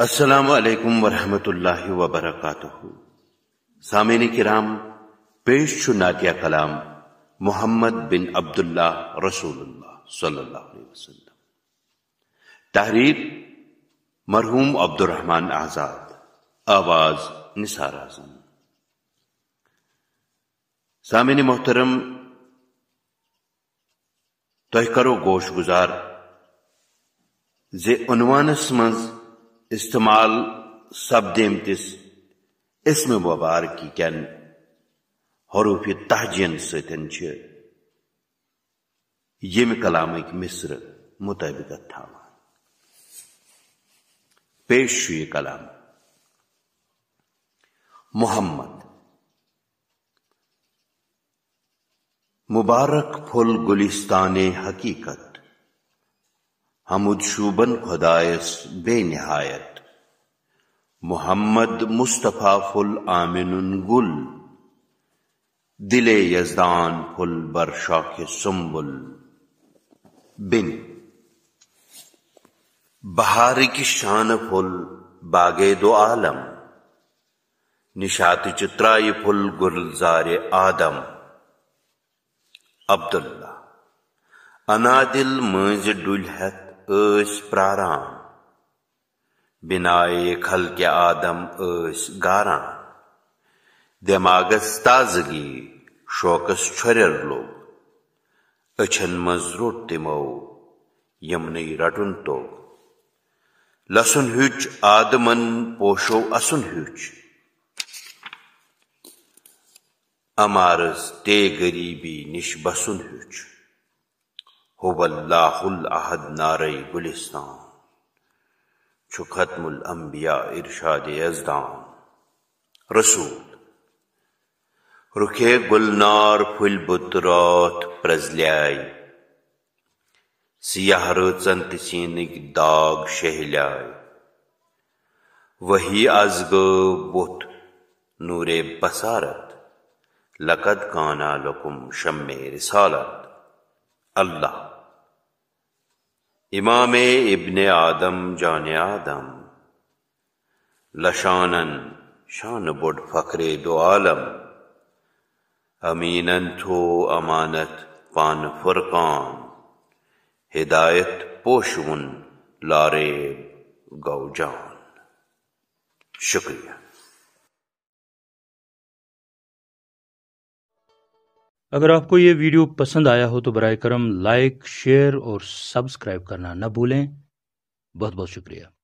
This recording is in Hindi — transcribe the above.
असलकम वरहमतुल्ला वबरक सामिन कराम पेश नातिया कलाम मोहम्मद बिन अब्दुल्ला रसूलुल्लाह सल्लल्लाहु अलैहि वसल्लम तहरीर मरहूम अब्दुलरहमान आजाद आवाज निसार आजम सामिन मोहतरम तह करो गोश गुजार जे उनवानस मज़ استعمال سپدمتس اسم مبارکی کٮ۪ن حروف تحجین سۭتۍ چھِ ییٚمہِ کلامٕکۍ مِصرٕ مُطٲبِقت تھاوان پیش چھُ یہِ کلام محمد मुबारक फुल गुलिस्तान हकीकत हमुद शूबन खुदायस नहायत मोहम्मद मुस्तफ़ा फुल आमिन गुल दिले यजदान फुल बरशा के सुम्बुल बिन बहार की शान फुल बागे दो आलम निशात चित्राई फुल गुलजार आदम अब्दुल्ला अनादिल मंज डुलहत ऐश प्राराम बिनाए खल के आदम ऐश गारा दिमागस ताजगी शौकस छोर लोग अछन मज तिमो यमन रटन तो लसुन हिच आदमन पोशो असुन हिच अमारस ते गरीबी निश बसुन हिच हुबल्लाहद नारे गुलिस्तान छुखतमुल अम्बिया इरशाद यजदान रसूल रुखे गुलनार फुल बुतरात प्रजल्याय सियाह रचन सीनिक दाग शहल्याय वही अजग बुत नूरे बसारत लकद काना लकुम शमे रिसालत अल्लाह इमाम इब्न आदम जान आदम लशानन शान बुड फखरे दो आलम अमीनन थो अमानत पान फुरकान हिदायत पोशुन लारे गौजान शुक्रिया अगर आपको ये वीडियो पसंद आया हो तो बर करम लाइक शेयर और सब्सक्राइब करना न भूलें बहुत बहुत शुक्रिया